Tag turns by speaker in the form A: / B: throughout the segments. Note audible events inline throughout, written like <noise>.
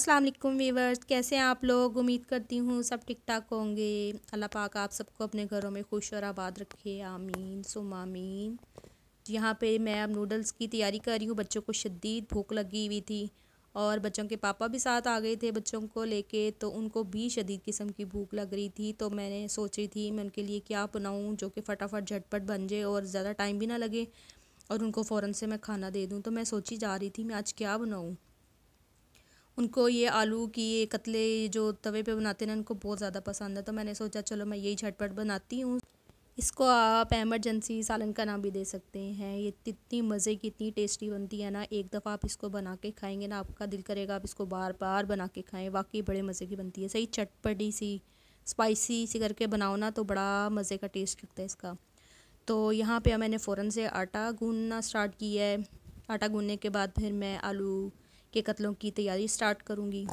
A: अस्सलाम वालेकुम वीवर्स कैसे हैं आप लोग उम्मीद करती हूँ सब ठीक ठाक होंगे अल्लाह पाक आप सबको अपने घरों में खुश और आबाद रखे आमीन सुम आमीन यहाँ पे मैं अब नूडल्स की तैयारी कर रही हूँ बच्चों को शदीद भूख लगी हुई थी और बच्चों के पापा भी साथ आ गए थे बच्चों को लेके तो उनको भी शदीद किस्म की भूख लग रही थी तो मैंने सोची थी मैं उनके लिए क्या बनाऊँ जो कि फटाफट झटपट बन जाए और ज़्यादा टाइम भी ना लगे और उनको फ़ौरन से मैं खाना दे दूँ तो मैं सोची जा रही थी मैं आज क्या बनाऊँ उनको ये आलू की ये कतले जो तवे पे बनाते हैं उनको बहुत ज़्यादा पसंद है तो मैंने सोचा चलो मैं यही झटपट बनाती हूँ इसको आप एमरजेंसी सालन का नाम भी दे सकते हैं ये इतनी मज़े की इतनी टेस्टी बनती है ना एक दफ़ा आप इसको बना के खाएंगे ना आपका दिल करेगा आप इसको बार बार बना के खाएं वाकई बड़े मज़े की बनती है सही चटपटी सी स्पाइसी सी करके बनाओ ना तो बड़ा मज़े का टेस्ट लगता है इसका तो यहाँ पे मैंने फ़ौरन से आटा गूनना स्टार्ट किया है आटा गूनने के बाद फिर मैं आलू के कत्लों की तैयारी स्टार्ट करूँगी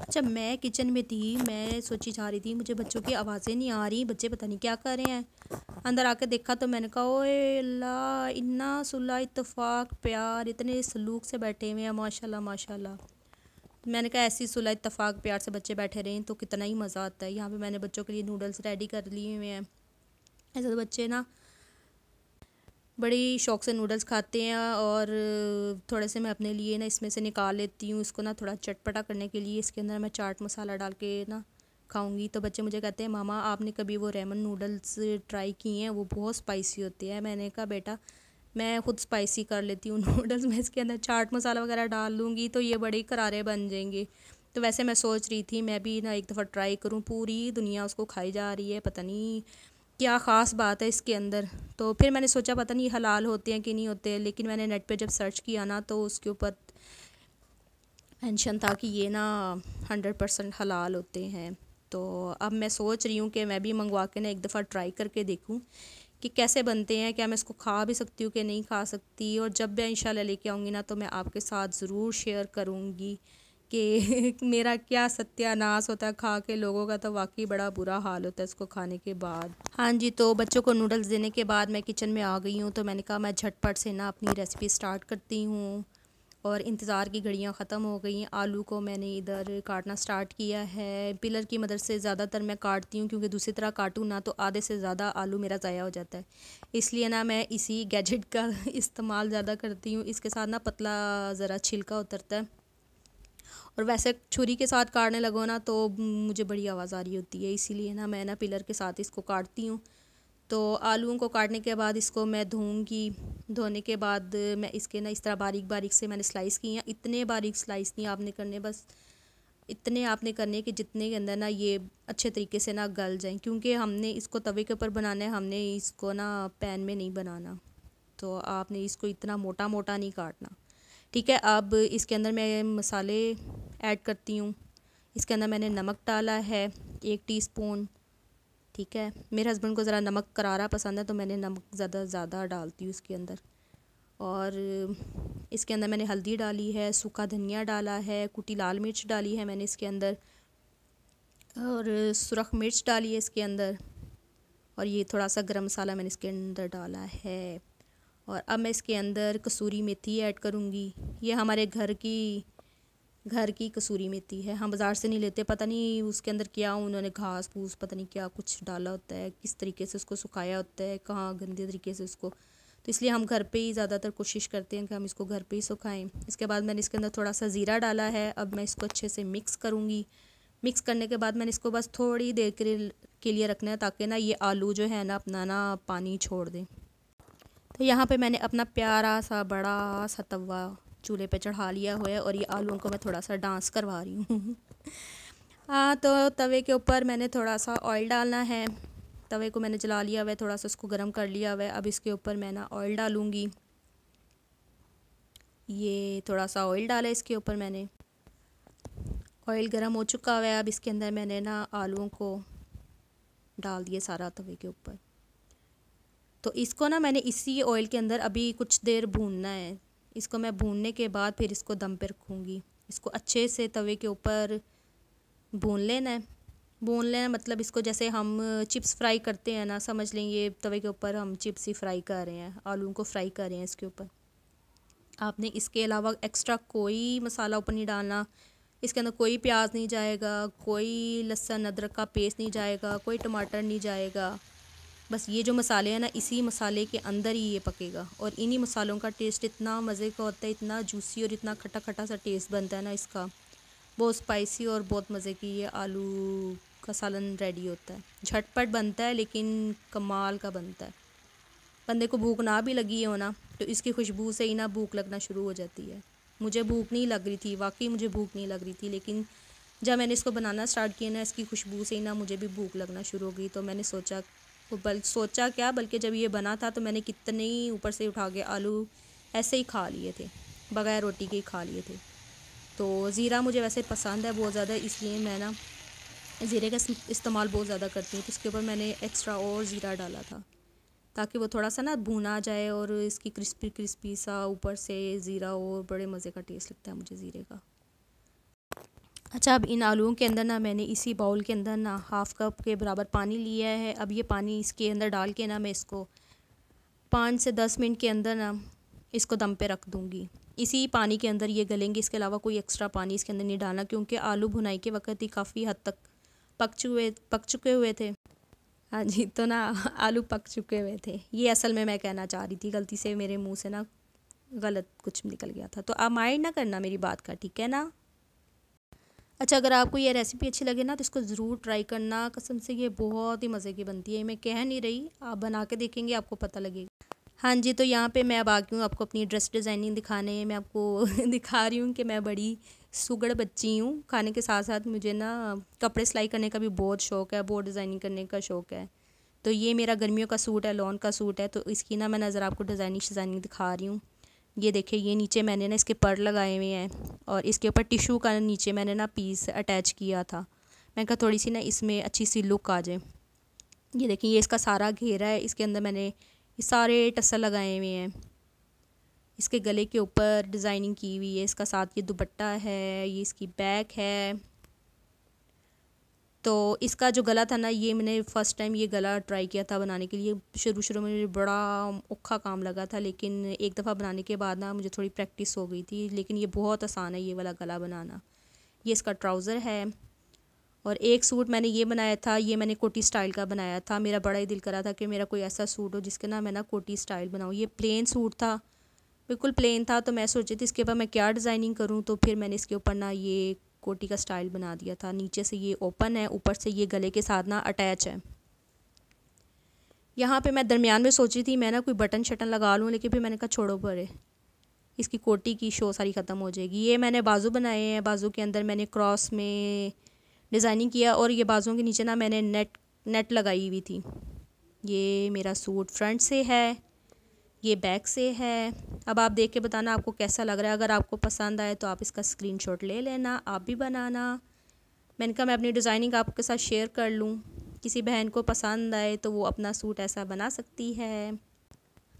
A: अच्छा मैं किचन में थी मैं सोची जा रही थी मुझे बच्चों की आवाज़ें नहीं आ रही बच्चे पता नहीं क्या कर रहे हैं अंदर आके देखा तो मैंने कहा ओए अल्लाह इन्ना सुलह इतफ़ाक़ प्यार इतने सलूक से बैठे हुए हैं माशाल्लाह माशाल्लाह तो मैंने कहा ऐसी सुलह इतफ़ाक़ प्यार से बच्चे बैठे रहें तो कितना ही मज़ा आता है यहाँ पर मैंने बच्चों के लिए नूडल्स रेडी कर लिए हुए हैं ऐसे तो बच्चे ना बड़ी शौक़ से नूडल्स खाते हैं और थोड़े से मैं अपने लिए ना इसमें से निकाल लेती हूँ इसको ना थोड़ा चटपटा करने के लिए इसके अंदर मैं चाट मसाला डाल के ना खाऊंगी तो बच्चे मुझे कहते हैं मामा आपने कभी वो रेमन नूडल्स ट्राई किए हैं वो बहुत स्पाइसी होते हैं मैंने कहा बेटा मैं ख़ुद स्पाइसी कर लेती हूँ नूडल्स <laughs> में इसके अंदर चाट मसाला वगैरह डाल लूँगी तो ये बड़े करारे बन जाएंगे तो वैसे मैं सोच रही थी मैं भी ना एक दफ़ा ट्राई करूँ पूरी दुनिया उसको खाई जा रही है पता नहीं क्या ख़ास बात है इसके अंदर तो फिर मैंने सोचा पता नहीं हलाल होते हैं कि नहीं होते लेकिन मैंने नेट पे जब सर्च किया ना तो उसके ऊपर मेंशन था कि ये ना हंड्रेड परसेंट हलाल होते हैं तो अब मैं सोच रही हूँ कि मैं भी मंगवा के ना एक दफ़ा ट्राई करके देखूँ कि कैसे बनते हैं क्या मैं इसको खा भी सकती हूँ कि नहीं खा सकती और जब मैं इंशाल्लाह लेके आऊँगी ना तो मैं आपके साथ ज़रूर शेयर करूँगी कि <laughs> मेरा क्या सत्यानाश होता है खा के लोगों का तो वाकई बड़ा बुरा हाल होता है इसको खाने के बाद हाँ जी तो बच्चों को नूडल्स देने के बाद मैं किचन में आ गई हूँ तो मैंने कहा मैं झटपट से ना अपनी रेसिपी स्टार्ट करती हूँ और इंतज़ार की घड़ियाँ ख़त्म हो गई आलू को मैंने इधर काटना स्टार्ट किया है पिलर की मदद से ज़्यादातर मैं काटती हूँ क्योंकि दूसरी तरह काटूँ ना तो आधे से ज़्यादा आलू मेरा ज़ाया हो जाता है इसलिए ना मैं इसी गैजेट का <laughs> इस्तेमाल ज़्यादा करती हूँ इसके साथ ना पतला ज़रा छिलका उतरता है और वैसे छुरी के साथ काटने लगो ना तो मुझे बड़ी आवाज़ आ रही होती है इसीलिए ना मैं ना पिलर के साथ इसको काटती हूँ तो आलूओं को काटने के बाद इसको मैं धोऊंगी धोने के बाद मैं इसके ना इस तरह बारीक बारीक से मैंने स्लाइस की हैं इतने बारीक स्लाइस नहीं आपने करने बस इतने आपने करने कि जितने के अंदर ना ये अच्छे तरीके से ना गल जाएं क्योंकि हमने इसको तवे के ऊपर बनाना है हमने इसको ना पैन में नहीं बनाना तो आपने इसको इतना मोटा मोटा नहीं काटना ठीक है अब इसके अंदर मैं मसाले ऐड करती हूँ इसके अंदर मैंने नमक डाला है एक टीस्पून ठीक है मेरे हस्बैंड को ज़रा नमक करारा पसंद है तो मैंने नमक ज़्यादा ज़्यादा डालती हूँ इसके अंदर और इसके अंदर मैंने हल्दी डाली है सूखा धनिया डाला है कुटी लाल मिर्च डाली है मैंने इसके अंदर और सुरख मिर्च डाली है इसके अंदर और ये थोड़ा सा गरम मसाला मैंने इसके अंदर डाला है और अब मैं इसके अंदर कसूरी मेथी ऐड करूँगी ये हमारे घर की घर की कसूरी मेथी है हम बाज़ार से नहीं लेते पता नहीं उसके अंदर क्या उन्होंने घास फूस पता नहीं क्या कुछ डाला होता है किस तरीके से उसको सुखाया होता है कहाँ गंदे तरीके से उसको तो इसलिए हम घर पे ही ज़्यादातर कोशिश करते हैं कि हम इसको घर पे ही सुखाएं इसके बाद मैंने इसके अंदर थोड़ा सा ज़ीरा डाला है अब मैं इसको अच्छे से मिक्स करूँगी मिक्स करने के बाद मैंने इसको बस थोड़ी देर के लिए रखना है ताकि ना ये आलू जो है ना अपना ना पानी छोड़ दें तो यहाँ पे मैंने अपना प्यारा सा बड़ा सा तवा चूल्हे पे चढ़ा लिया हुआ है और ये आलूओं को मैं थोड़ा सा डांस करवा रही हूँ <laughs> हाँ तो तवे के ऊपर मैंने थोड़ा सा ऑयल डालना है तवे को मैंने जला लिया हुआ है थोड़ा सा उसको गर्म कर लिया हुआ है अब इसके ऊपर मैं ना ऑयल डालूँगी ये थोड़ा सा ऑयल डाला इसके ऊपर मैंने ऑयल गर्म हो चुका हुआ है अब इसके अंदर मैंने ना आलूओं को डाल दिया सारा तवे के ऊपर तो इसको ना मैंने इसी ऑयल के अंदर अभी कुछ देर भूनना है इसको मैं भूनने के बाद फिर इसको दम पर रखूँगी इसको अच्छे से तवे के ऊपर भून लेना है भून लेना मतलब इसको जैसे हम चिप्स फ्राई करते हैं ना समझ लें ये तवे के ऊपर हम चिप्स ही फ्राई कर रहे हैं आलू को फ्राई कर रहे हैं इसके ऊपर आपने इसके अलावा एक्स्ट्रा कोई मसाला ऊपर नहीं डालना इसके अंदर कोई प्याज नहीं जाएगा कोई लहसुन अदरक का पेस्ट नहीं जाएगा कोई टमाटर नहीं जाएगा बस ये जो मसाले हैं ना इसी मसाले के अंदर ही ये पकेगा और इन्हीं मसालों का टेस्ट इतना मज़े का होता है इतना जूसी और इतना खट्टा खट्टा सा टेस्ट बनता है ना इसका बहुत स्पाइसी और बहुत मज़े की ये आलू का सालन रेडी होता है झटपट बनता है लेकिन कमाल का बनता है बंदे को भूख ना भी लगी हो ना तो इसकी खुशबू से ही ना भूख लगना शुरू हो जाती है मुझे भूख नहीं लग रही थी वाकई मुझे भूख नहीं लग रही थी लेकिन जब मैंने इसको बनाना स्टार्ट किया ना इसकी खुशबू से ही ना मुझे भी भूख लगना शुरू हो गई तो मैंने सोचा वो बल सोचा क्या बल्कि जब ये बना था तो मैंने कितने ही ऊपर से उठा के आलू ऐसे ही खा लिए थे बग़ैर रोटी के ही खा लिए थे तो ज़ीरा मुझे वैसे पसंद है बहुत ज़्यादा इसलिए मैं ना ज़ीरे का इस्तेमाल बहुत ज़्यादा करती हूँ तो इसके ऊपर मैंने एक्स्ट्रा और ज़ीरा डाला था ताकि वो थोड़ा सा ना भुना जाए और इसकी क्रिस्पी क्रिस्पी सा ऊपर से ज़ीरा और बड़े मज़े का टेस्ट लगता है मुझे ज़ीरे का अच्छा अब इन आलूओं के अंदर ना मैंने इसी बाउल के अंदर ना हाफ़ कप के बराबर पानी लिया है अब ये पानी इसके अंदर डाल के ना मैं इसको पाँच से दस मिनट के अंदर ना इसको दम पे रख दूँगी इसी पानी के अंदर ये गलेंगे इसके अलावा कोई एक्स्ट्रा पानी इसके अंदर नहीं डालना क्योंकि आलू भुनाई के वक्त ही काफ़ी हद तक पक चुके पक चुके हुए थे हाँ जी तो ना आलू पक चुके हुए थे ये असल में मैं कहना चाह रही थी गलती से मेरे मुँह से ना गलत कुछ निकल गया था तो आप माइंड ना करना मेरी बात का ठीक है ना अच्छा अगर आपको ये रेसिपी अच्छी लगे ना तो इसको ज़रूर ट्राई करना कसम से ये बहुत ही मज़े की बनती है मैं कह नहीं रही आप बना के देखेंगे आपको पता लगेगा हाँ जी तो यहाँ पे मैं अब आ गई हूँ आपको अपनी ड्रेस डिज़ाइनिंग दिखाने मैं आपको <laughs> दिखा रही हूँ कि मैं बड़ी सुगड़ बच्ची हूँ खाने के साथ साथ मुझे ना कपड़े सिलाई करने का भी बहुत शौक़ है बहुत डिज़ाइनिंग करने का शौक़ है तो ये मेरा गर्मियों का सूट है लॉन का सूट है तो इसकी ना मैं नज़र आपको डिज़ाइनिंग शिज़ाइनिंग दिखा रही हूँ ये देखिए ये नीचे मैंने ना इसके पर लगाए हुए हैं और इसके ऊपर टिशू का नीचे मैंने ना पीस अटैच किया था मैंने कहा थोड़ी सी ना इसमें अच्छी सी लुक आ जाए ये देखिए ये इसका सारा घेरा है इसके अंदर मैंने सारे टसल लगाए हुए हैं इसके गले के ऊपर डिज़ाइनिंग की हुई है इसका साथ ये दुपट्टा है ये इसकी बैक है तो इसका जो गला था ना ये मैंने फ़र्स्ट टाइम ये गला ट्राई किया था बनाने के लिए शुरू शुरू में मुझे बड़ा औखा काम लगा था लेकिन एक दफ़ा बनाने के बाद ना मुझे थोड़ी प्रैक्टिस हो गई थी लेकिन ये बहुत आसान है ये वाला गला बनाना ये इसका ट्राउज़र है और एक सूट मैंने ये बनाया था ये मैंने कोटी स्टाइल का बनाया था मेरा बड़ा ही दिल करा था कि मेरा कोई ऐसा सूट हो जिसके ना मैं ना कोटी स्टाइल बनाऊँ ये प्लेन सूट था बिल्कुल प्लेन था तो मैं सोची थी इसके ऊपर मैं क्या डिज़ाइनिंग करूँ तो फिर मैंने इसके ऊपर ना ये कोटी का स्टाइल बना दिया था नीचे से ये ओपन है ऊपर से ये गले के साथ ना अटैच है यहाँ पे मैं दरमियान में सोची थी मैं ना कोई बटन शटन लगा लूँ लेकिन फिर मैंने कहा छोड़ो परे इसकी कोटी की शो सारी ख़त्म हो जाएगी ये मैंने बाजू बनाए हैं बाजू के अंदर मैंने क्रॉस में डिज़ाइनिंग किया और ये बाजुओं के नीचे ना मैंने नेट नेट लगाई हुई थी ये मेरा सूट फ्रंट से है ये बैक से है अब आप देख के बताना आपको कैसा लग रहा है अगर आपको पसंद आए तो आप इसका स्क्रीनशॉट ले लेना आप भी बनाना मैंने कहा मैं अपनी डिज़ाइनिंग आपके साथ शेयर कर लूँ किसी बहन को पसंद आए तो वो अपना सूट ऐसा बना सकती है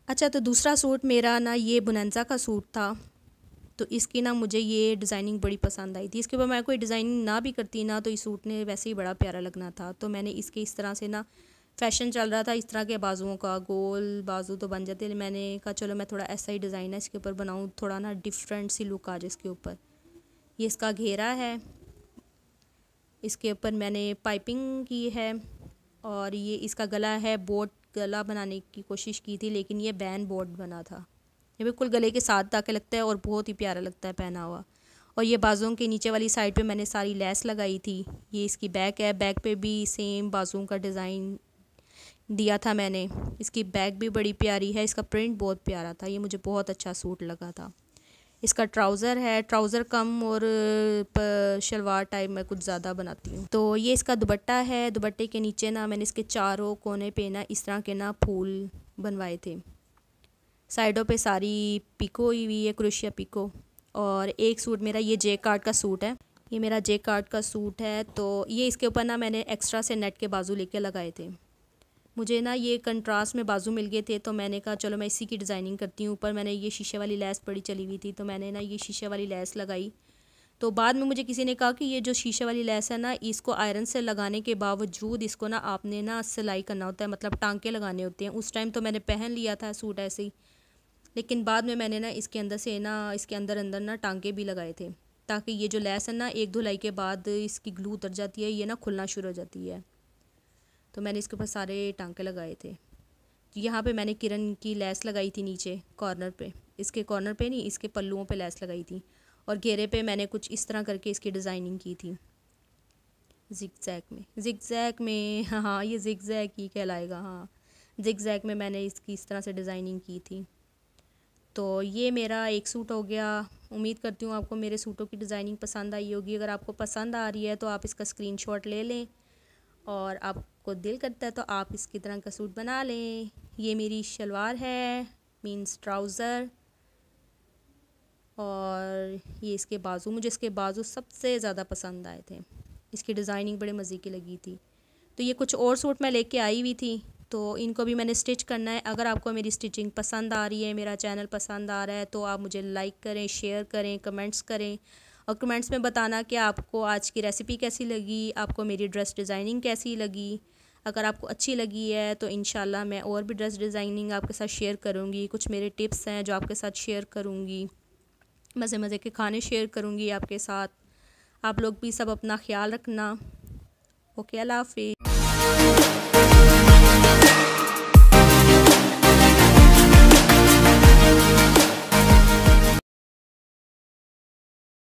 A: अच्छा तो दूसरा सूट मेरा ना ये बुनंजा का सूट था तो इसकी ना मुझे ये डिज़ाइनिंग बड़ी पसंद आई थी इसके ऊपर मैं कोई डिज़ाइनिंग ना भी करती ना तो इस सूट ने वैसे ही बड़ा प्यारा लगना था तो मैंने इसके इस तरह से ना फैशन चल रहा था इस तरह के बाजुओं का गोल बाजू तो बन जाते मैंने कहा चलो मैं थोड़ा ऐसा ही डिज़ाइन है इसके ऊपर बनाऊँ थोड़ा ना डिफरेंट सी लुक आ इसके ऊपर ये इसका घेरा है इसके ऊपर मैंने पाइपिंग की है और ये इसका गला है बोट गला बनाने की कोशिश की थी लेकिन ये बैन बोट बना था ये बिल्कुल गले के साथ आके लगता है और बहुत ही प्यारा लगता है पहना हुआ और ये बाजुओं के नीचे वाली साइड पे मैंने सारी लेस लगाई थी ये इसकी बैक है बैक पे भी सेम बाजुओं का डिज़ाइन दिया था मैंने इसकी बैग भी बड़ी प्यारी है इसका प्रिंट बहुत प्यारा था ये मुझे बहुत अच्छा सूट लगा था इसका ट्राउज़र है ट्राउज़र कम और शलवार टाइप मैं कुछ ज़्यादा बनाती हूँ तो ये इसका दुपट्टा है दुपट्टे के नीचे ना मैंने इसके चारों कोने पे ना इस तरह के ना फूल बनवाए थे साइडों पे सारी पिको हुई हुई है क्रोशिया पिको और एक सूट मेरा ये जे कार्ड का सूट है ये मेरा जे कार्ड का सूट है तो ये इसके ऊपर ना मैंने एक्स्ट्रा से नेट के बाजू लेके लगाए थे मुझे ना ये कंट्रास्ट में बाजू मिल गए थे तो मैंने कहा चलो मैं इसी की डिज़ाइनिंग करती हूँ ऊपर मैंने ये शीशे वाली लैस पड़ी चली हुई थी तो मैंने ना ये शीशे वाली लैस लगाई तो बाद में मुझे किसी ने कहा कि ये जो शीशे वाली लैस है ना इसको आयरन से लगाने के बावजूद इसको ना आपने ना सिलाई करना होता है मतलब टांके लगाने होते हैं उस टाइम तो मैंने पहन लिया था सूट ऐसे ही लेकिन बाद में मैंने ना इसके अंदर से ना इसके अंदर अंदर ना टांके भी लगाए थे ताकि ये जो लैस है ना एक धुलाई के बाद इसकी ग्लू उतर जाती है ये ना खुलना शुरू हो जाती है तो मैंने इसके ऊपर सारे टांके लगाए थे यहाँ पे मैंने किरण की लेस लगाई थी नीचे कॉर्नर पे इसके कॉर्नर पे नहीं इसके पल्लुओं पे लेस लगाई थी और घेरे पे मैंने कुछ इस तरह करके इसकी डिज़ाइनिंग की थी जिक जैक में जिक जैक में हाँ, हाँ ये जिक जैक ही कहलाएगा हाँ जिक जैक में मैंने इसकी इस तरह से डिज़ाइनिंग की थी तो ये मेरा एक सूट हो गया उम्मीद करती हूँ आपको मेरे सूटों की डिज़ाइनिंग पसंद आई होगी अगर आपको पसंद आ रही है तो आप इसका स्क्रीनशॉट ले लें और आपको दिल करता है तो आप इसकी तरह का सूट बना लें ये मेरी शलवार है मीन्स ट्राउज़र और ये इसके बाजू मुझे इसके बाजू सबसे ज़्यादा पसंद आए थे इसकी डिज़ाइनिंग बड़े मज़े की लगी थी तो ये कुछ और सूट मैं लेके आई हुई थी तो इनको भी मैंने स्टिच करना है अगर आपको मेरी स्टिचिंग पसंद आ रही है मेरा चैनल पसंद आ रहा है तो आप मुझे लाइक करें शेयर करें कमेंट्स करें और कमेंट्स में बताना कि आपको आज की रेसिपी कैसी लगी आपको मेरी ड्रेस डिज़ाइनिंग कैसी लगी अगर आपको अच्छी लगी है तो इन मैं और भी ड्रेस डिज़ाइनिंग आपके साथ शेयर करूँगी कुछ मेरे टिप्स हैं जो आपके साथ शेयर करूँगी मज़े मज़े के खाने शेयर करूँगी आपके साथ आप लोग भी सब अपना ख्याल रखना ओके अल्लाह हाफि